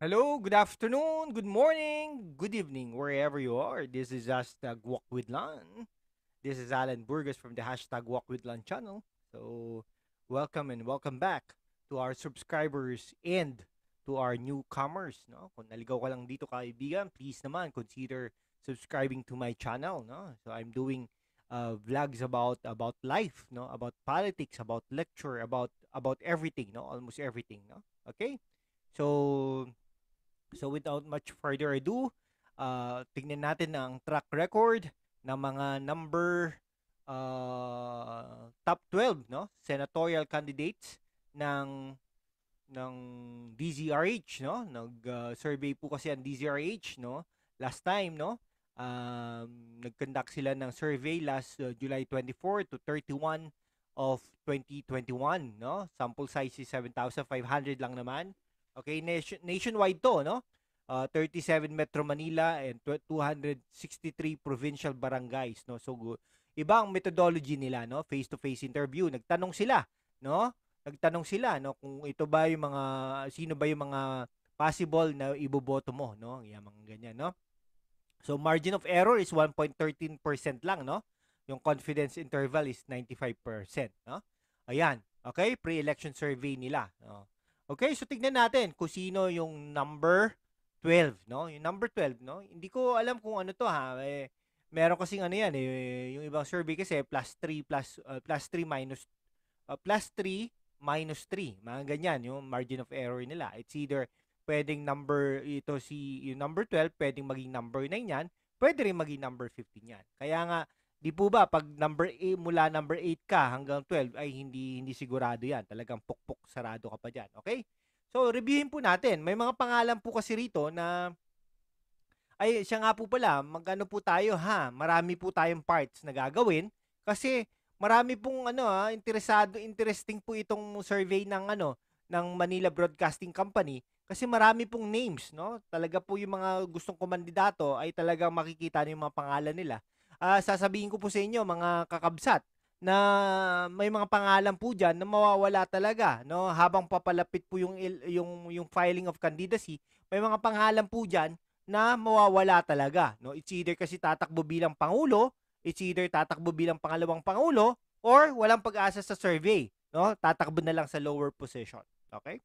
Hello, good afternoon, good morning, good evening, wherever you are. This is hashtag Walk with Lan. This is Alan Burgos from the hashtag Walk with Lan channel. So, welcome and welcome back to our subscribers and to our newcomers. No? Kung naligaw ka lang dito kaibigan, please naman consider subscribing to my channel. No? So, I'm doing uh, vlogs about about life, no, about politics, about lecture, about about everything, no, almost everything, no. Okay, so So without much further ado, uh, tignan natin ang track record ng mga number uh, top 12 no senatorial candidates ng ng DZRH no nag uh, survey po kasi ang DZRH no last time no um, uh, nag-conduct sila ng survey last uh, July 24 to 31 of 2021 no sample size is 7,500 lang naman Okay, nation, nationwide to, no? Uh, ah, 37 Metro Manila and 263 provincial barangays, no? So, iba ang methodology nila, no? Face-to-face interview. Nagtanong sila, no? Nagtanong sila, no? Kung ito ba yung mga, sino ba yung mga possible na iboboto mo, no? Yung mga ganyan, no? So, margin of error is 1.13% lang, no? Yung confidence interval is 95%, no? Ayan, okay? Pre-election survey nila, no? Okay, so tignan natin kung sino yung number 12, no? Yung number 12, no? Hindi ko alam kung ano to ha. Eh, meron kasing ano yan, eh, yung ibang survey kasi plus 3 plus uh, plus 3 minus uh, plus 3 minus 3. Mga ganyan yung margin of error nila. It's either pwedeng number ito si yung number 12 pwedeng maging number 9 yan, pwede rin maging number 15 yan. Kaya nga Di po ba pag number 8 e, mula number 8 ka hanggang 12 ay hindi hindi sigurado 'yan. Talagang pukpok sarado ka pa diyan, okay? So reviewin po natin. May mga pangalan po kasi rito na ay siya nga po pala, magkano po tayo ha? Marami po tayong parts na gagawin kasi marami pong ano ha, interesado, interesting po itong survey ng ano ng Manila Broadcasting Company kasi marami pong names, no? Talaga po yung mga gustong kumandidato ay talagang makikita niyo yung mga pangalan nila uh, sasabihin ko po sa inyo mga kakabsat na may mga pangalan po diyan na mawawala talaga no habang papalapit po yung yung yung filing of candidacy may mga pangalan po diyan na mawawala talaga no it's either kasi tatakbo bilang pangulo it's either tatakbo bilang pangalawang pangulo or walang pag-asa sa survey no tatakbo na lang sa lower position okay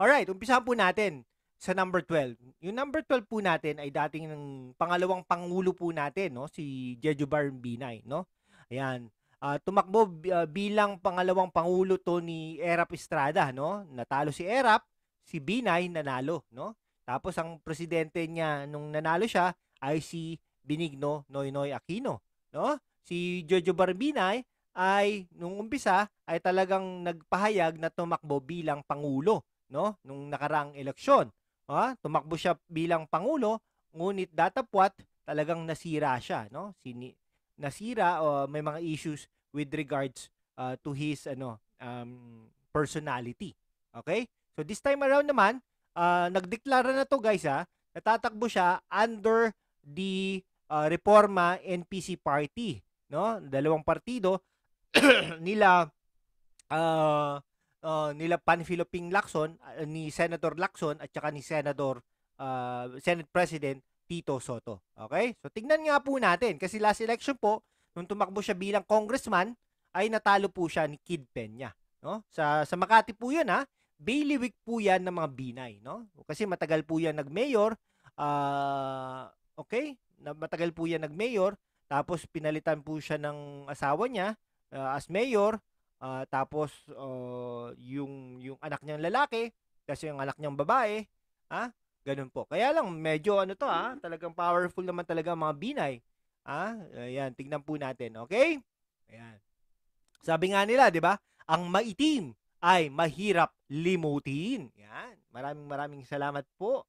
all right umpisahan po natin sa number 12. Yung number 12 po natin ay dating ng pangalawang pangulo po natin, no? Si Jejubar Binay, no? Ayan. Uh, tumakbo uh, bilang pangalawang pangulo to ni Erap Estrada, no? Natalo si Erap, si Binay nanalo, no? Tapos ang presidente niya nung nanalo siya ay si Benigno Noynoy Aquino, no? Si Jojo Barbinay ay nung umpisa ay talagang nagpahayag na tumakbo bilang pangulo, no? Nung nakaraang eleksyon. Ah, tumakbo siya bilang pangulo, ngunit datapwat talagang nasira siya, no? Sini nasira o uh, may mga issues with regards uh, to his ano um, personality. Okay? So this time around naman, uh, nagdeklara na to guys ha, ah. natatakbo siya under the uh, Reforma NPC Party, no? Dalawang partido nila uh, uh, nila Panfilo Ping Lacson, uh, ni Senator Lacson at saka ni Senator uh, Senate President Tito Soto. Okay? So tingnan nga po natin kasi last election po nung tumakbo siya bilang congressman ay natalo po siya ni Kid Peña, no? Sa sa Makati po 'yun ha. Bailiwick po 'yan ng mga binay, no? Kasi matagal po 'yan nag-mayor. Uh, okay? Matagal po 'yan nag-mayor tapos pinalitan po siya ng asawa niya uh, as mayor Uh, tapos uh, yung yung anak niyang lalaki kasi yung anak niyang babae, ha? Ah, ganun po. Kaya lang medyo ano to ha, ah, talagang powerful naman talaga mga binay. Ha? Ah, ayan, tingnan po natin, okay? Ayan. Sabi nga nila, 'di ba? Ang maitim ay mahirap limutin. Yan. Maraming maraming salamat po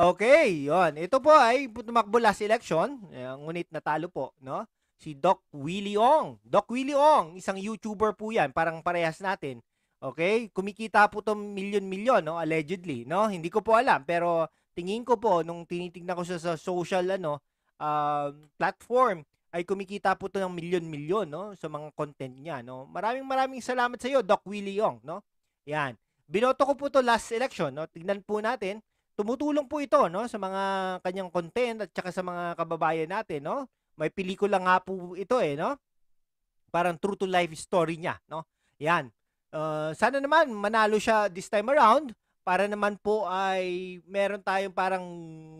Okay, yon. Ito po ay tumakbo last election, eh, ngunit natalo po, no? Si Doc Willie Ong. Doc Willie Ong, isang YouTuber po 'yan, parang parehas natin. Okay? Kumikita po 'to milyon-milyon, no? Allegedly, no? Hindi ko po alam, pero tingin ko po nung tinitingnan ko siya sa social ano, uh, platform ay kumikita po 'to ng milyon-milyon, no? Sa mga content niya, no? Maraming maraming salamat sa iyo, Doc Willie Ong, no? Yan. Binoto ko po 'to last election, no? Tignan po natin Tumutulong po ito no sa mga kanyang content at saka sa mga kababayan natin no. May pelikula nga po ito eh no. Parang true to life story niya no. Yan. Uh, sana naman manalo siya this time around para naman po ay meron tayong parang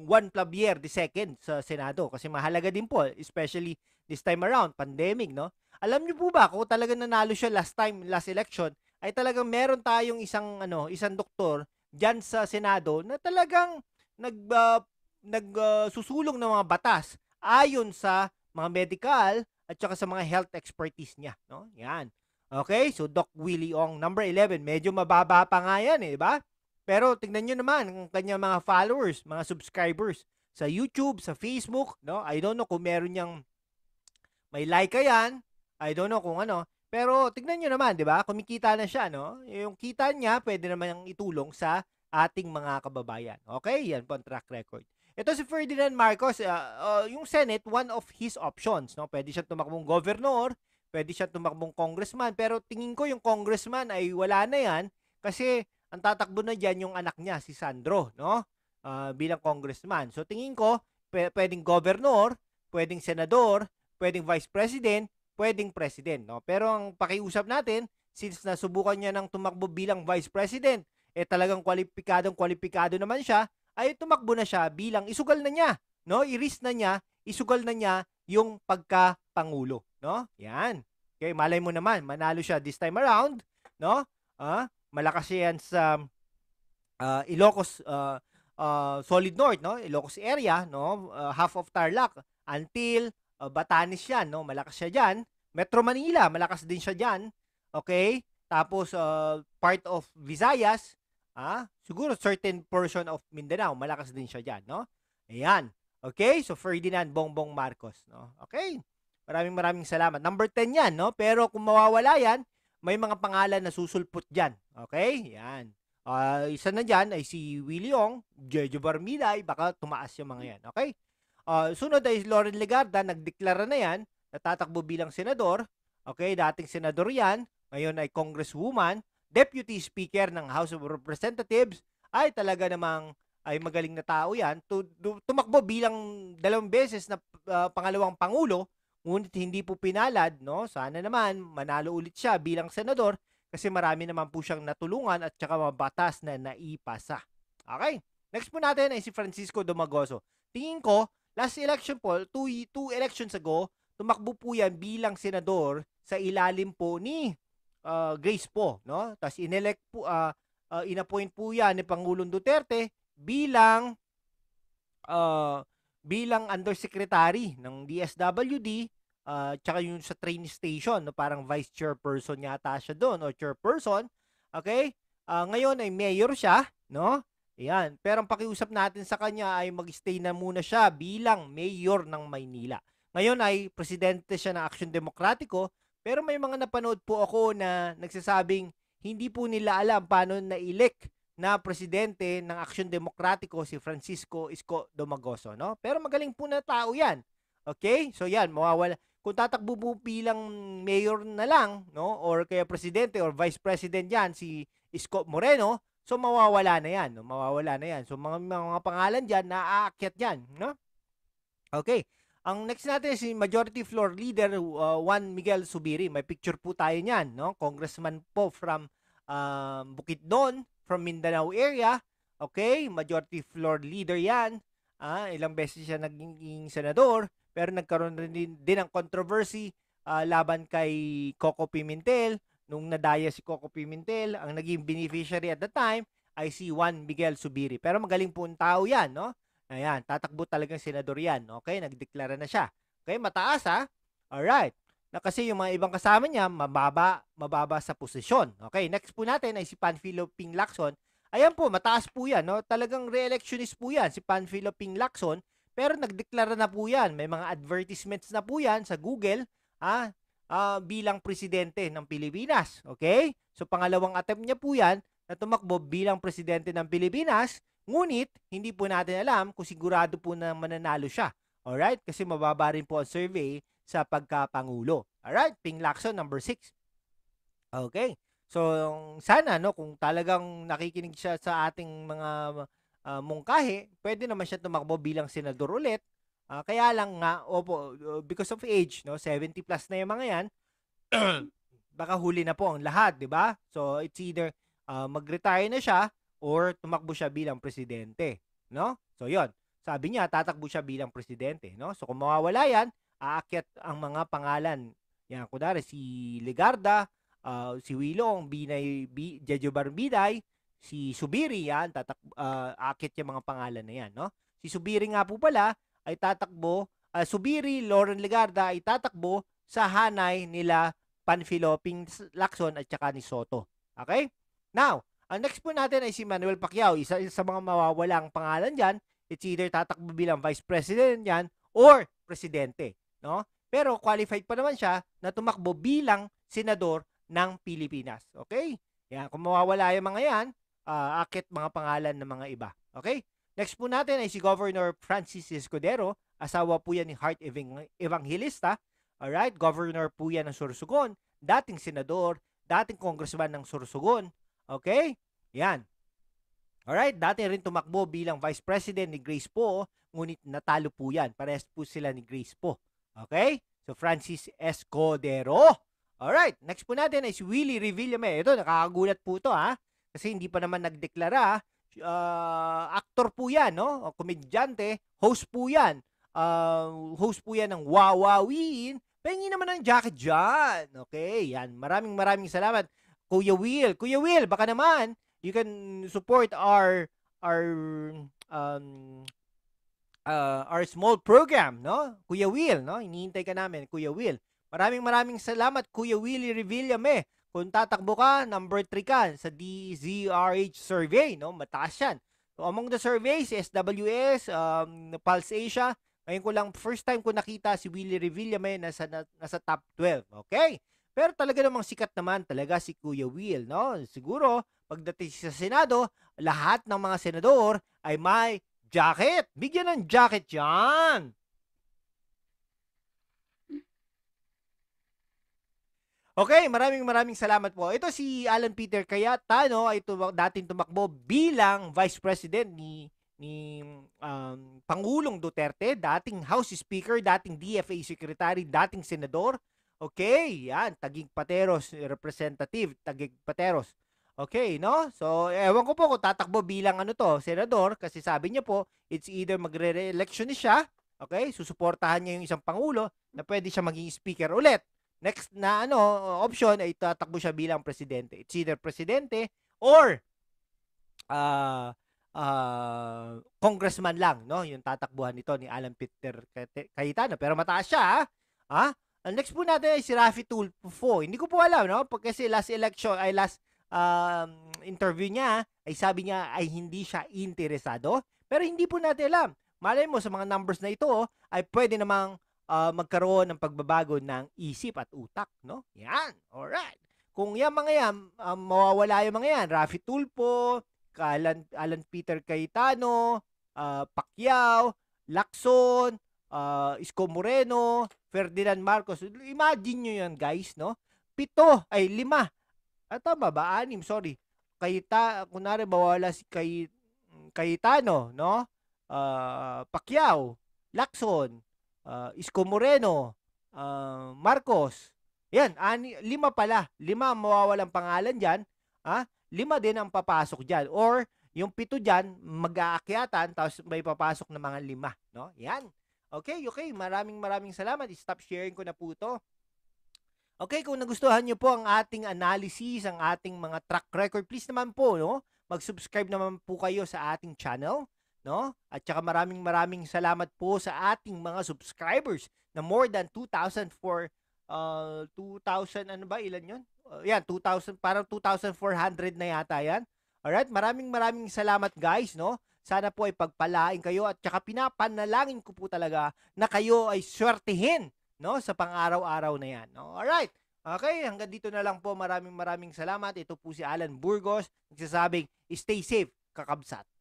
one Juan year the second sa Senado kasi mahalaga din po especially this time around pandemic no. Alam niyo po ba kung talaga nanalo siya last time last election ay talagang meron tayong isang ano, isang doktor diyan sa Senado na talagang nag uh, ah, nagsusulong ah, ng mga batas ayon sa mga medical at saka sa mga health expertise niya, no? Yan. Okay, so Doc Willie Ong number 11, medyo mababa pa nga yan, eh, di ba? Pero tingnan niyo naman ang kanyang mga followers, mga subscribers sa YouTube, sa Facebook, no? I don't know kung meron niyang may like yan. I don't know kung ano. Pero tignan nyo naman, di ba? Kumikita na siya, no? Yung kita niya, pwede naman itulong sa ating mga kababayan. Okay? Yan po ang track record. Ito si Ferdinand Marcos, uh, uh, yung Senate, one of his options. No? Pwede siya tumakbong governor, pwede siya tumakbong congressman. Pero tingin ko yung congressman ay wala na yan kasi ang tatakbo na dyan yung anak niya, si Sandro, no? Uh, bilang congressman. So tingin ko, pwedeng governor, pwedeng senador, pwedeng vice president, pwedeng president. No? Pero ang pakiusap natin, since nasubukan niya ng tumakbo bilang vice president, eh talagang kwalipikadong kwalipikado naman siya, ay tumakbo na siya bilang isugal na niya. No? I-risk na niya, isugal na niya yung pagka-pangulo. No? Yan. Okay, malay mo naman, manalo siya this time around. No? Ah, malakas siya yan sa uh, Ilocos uh, uh, solid north no Ilocos area no uh, half of Tarlac until Ah, Batanes yan, no? Malakas siya diyan. Metro Manila, malakas din siya diyan. Okay? Tapos uh, part of Visayas, ah, siguro certain portion of Mindanao, malakas din siya diyan, no? Ayan. Okay? So Ferdinand Bongbong Marcos, no? Okay? Maraming maraming salamat. Number 10 'yan, no? Pero kung mawawala 'yan, may mga pangalan na susulpot diyan. Okay? Ayan. Uh, isa na diyan ay si Willie Ong, Jojo Barmilay, baka tumaas yung mga yan. Okay? Uh, sunod ay Lauren Legarda, nagdeklara na yan, natatakbo bilang senador. Okay, dating senador yan, ngayon ay congresswoman, deputy speaker ng House of Representatives, ay talaga namang ay magaling na tao yan. Tumakbo bilang dalawang beses na uh, pangalawang pangulo, ngunit hindi po pinalad, no? Sana naman manalo ulit siya bilang senador kasi marami naman po siyang natulungan at saka mga batas na naipasa. Okay? Next po natin ay si Francisco Domagoso. Tingin ko, Last election po, two, two elections ago, tumakbo po yan bilang senador sa ilalim po ni uh, Grace po, no? Tapos inelect po uh, uh, inappoint po yan ni Pangulong Duterte bilang uh, bilang undersecretary ng DSWD uh, tsaka yung sa train station, no? parang vice chairperson yata siya doon o chairperson. Okay? Uh, ngayon ay mayor siya, no? Ayan. Pero ang pakiusap natin sa kanya ay mag-stay na muna siya bilang mayor ng Maynila. Ngayon ay presidente siya ng Aksyon Demokratiko pero may mga napanood po ako na nagsasabing hindi po nila alam paano na-elect na presidente ng Aksyon Demokratiko si Francisco Isko Domagoso, no? Pero magaling po na tao 'yan. Okay? So 'yan, mawawala kung tatakbo po bilang mayor na lang, no? Or kaya presidente or vice president 'yan si Isko Moreno, So mawawala na 'yan, no? mawawala na 'yan. So mga mga pangalan diyan na aakyat diyan, no? Okay. Ang next natin si Majority Floor Leader uh, Juan Miguel Subiri. May picture po tayo niyan, no? Congressman po from uh, Bukidnon, from Mindanao area. Okay, Majority Floor Leader 'yan. Ah, ilang beses siya naging senador, pero nagkaroon din, din ng controversy uh, laban kay Coco Pimentel nung nadaya si Coco Pimentel, ang naging beneficiary at the time ay si Juan Miguel Subiri. Pero magaling po ang tao yan, no? Ayan, tatakbo talaga talagang senador yan. Okay, nagdeklara na siya. Okay, mataas ha? Alright. Na kasi yung mga ibang kasama niya, mababa, mababa sa posisyon. Okay, next po natin ay si Panfilo Ping Lacson. Ayan po, mataas po yan. No? Talagang re-electionist po yan si Panfilo Ping Lacson. Pero nagdeklara na po yan. May mga advertisements na po yan sa Google. Ah, uh, bilang presidente ng Pilipinas. Okay? So pangalawang attempt niya po yan na tumakbo bilang presidente ng Pilipinas. Ngunit, hindi po natin alam kung sigurado po na mananalo siya. Alright? Kasi mababa rin po ang survey sa pagkapangulo. Alright? Ping Lacson, number 6. Okay. So, sana, no, kung talagang nakikinig siya sa ating mga uh, mungkahi, pwede naman siya tumakbo bilang senador ulit Uh, kaya lang nga, opo, uh, because of age, no, 70 plus na yung mga yan, baka huli na po ang lahat, di ba? So, it's either uh, mag-retire na siya or tumakbo siya bilang presidente, no? So, yon Sabi niya, tatakbo siya bilang presidente, no? So, kung mawawala yan, aakyat ang mga pangalan. Yan, kunwari, si Legarda, uh, si Wilong, Binay, B, Jejo Barbiday, si Subiri, yan, tatak, uh, aakit yung mga pangalan na yan, no? Si Subiri nga po pala, ay tatakbo, uh, Subiri, Lauren Legarda ay tatakbo sa hanay nila Panfilo Ping Lacson at saka ni Soto. Okay? Now, ang next po natin ay si Manuel Pacquiao. Isa, isa sa mga mawawalang pangalan dyan, it's either tatakbo bilang vice president yan or presidente. No? Pero qualified pa naman siya na tumakbo bilang senador ng Pilipinas. Okay? Yan, kung mawawala yung mga yan, uh, akit mga pangalan ng mga iba. Okay? Next po natin ay si Governor Francis Escudero, asawa po yan ni Heart Evangelista. All right, governor po yan ng Sorsogon, dating senador, dating congressman ng Sorsogon. Okay? Yan. All right, dating rin tumakbo bilang vice president ni Grace Po, ngunit natalo po yan. Parehas po sila ni Grace Po. Okay? So, Francis Escudero. right, next po natin ay si Willie Revillame. Ito, nakakagulat po to ha. Kasi hindi pa naman nagdeklara uh, actor po yan, no? komedyante, host po yan. Uh, host po yan ng Wawawin. Pengi naman ng jacket dyan. Okay, yan. Maraming maraming salamat. Kuya Will. Kuya Will, baka naman, you can support our our um, uh, our small program, no? Kuya Will, no? Iniintay ka namin, Kuya Will. Maraming maraming salamat, Kuya Willie Revillame. Kung tatakbo ka, number 3 ka sa DZRH survey, no? Mataas yan. So, among the surveys, SWS, um, Pulse Asia, ngayon ko lang, first time ko nakita si Willie Revilla may nasa, nasa top 12. Okay? Pero talaga namang sikat naman talaga si Kuya Will, no? Siguro, pagdating sa Senado, lahat ng mga senador ay may jacket. Bigyan ng jacket yan! Okay, maraming maraming salamat po. Ito si Alan Peter Kayata, no, ay tumak- dating tumakbo bilang Vice President ni ni um, Pangulong Duterte, dating House Speaker, dating DFA Secretary, dating Senador. Okay, yan, Tagig Pateros, Representative, Tagig Pateros. Okay, no? So, ewan ko po kung tatakbo bilang ano to, Senador, kasi sabi niya po, it's either magre-election siya, okay, susuportahan niya yung isang Pangulo na pwede siya maging Speaker ulit next na ano option ay tatakbo siya bilang presidente. It's either presidente or uh, uh, congressman lang, no? Yung tatakbuhan nito ni Alan Peter Cayetano. Pero mataas siya, ha? Ah. ah? Ang next po natin ay si Rafi Tulfo. Hindi ko po alam, no? Kasi last election, ay last um, interview niya, ay sabi niya ay hindi siya interesado. Pero hindi po natin alam. Malay mo, sa mga numbers na ito, oh, ay pwede namang uh, magkaroon ng pagbabago ng isip at utak, no? Yan. All right. Kung yan mga yan, uh, mawawala yung mga yan, Rafi Tulpo, Alan, Alan Peter Cayetano, uh, Pacquiao, Lacson, uh, Isko Moreno, Ferdinand Marcos. Imagine nyo yan, guys, no? Pito, ay lima. At tama ba? Anim, sorry. Kayita, kunwari, bawala si Kay, Cayetano, no? Uh, Pacquiao, Lacson, uh, Isko Moreno, uh, Marcos. Yan, ani, lima pala. Lima ang mawawalang pangalan dyan. Ha? Ah. Lima din ang papasok dyan. Or yung pito dyan, mag-aakyatan, tapos may papasok na mga lima. No? Yan. Okay, okay. Maraming maraming salamat. Stop sharing ko na po to. Okay, kung nagustuhan niyo po ang ating analysis, ang ating mga track record, please naman po, no? mag-subscribe naman po kayo sa ating channel no? At saka maraming maraming salamat po sa ating mga subscribers na more than 2,000 for uh, 2,000 ano ba ilan 'yon? Uh, yan 2,000 parang 2,400 na yata 'yan. Alright, maraming maraming salamat guys, no? Sana po ay pagpalain kayo at saka pinapanalangin ko po talaga na kayo ay swertihin, no? Sa pang-araw-araw na 'yan, no? Alright. Okay, hanggang dito na lang po. Maraming maraming salamat. Ito po si Alan Burgos, nagsasabing stay safe, kakabsat.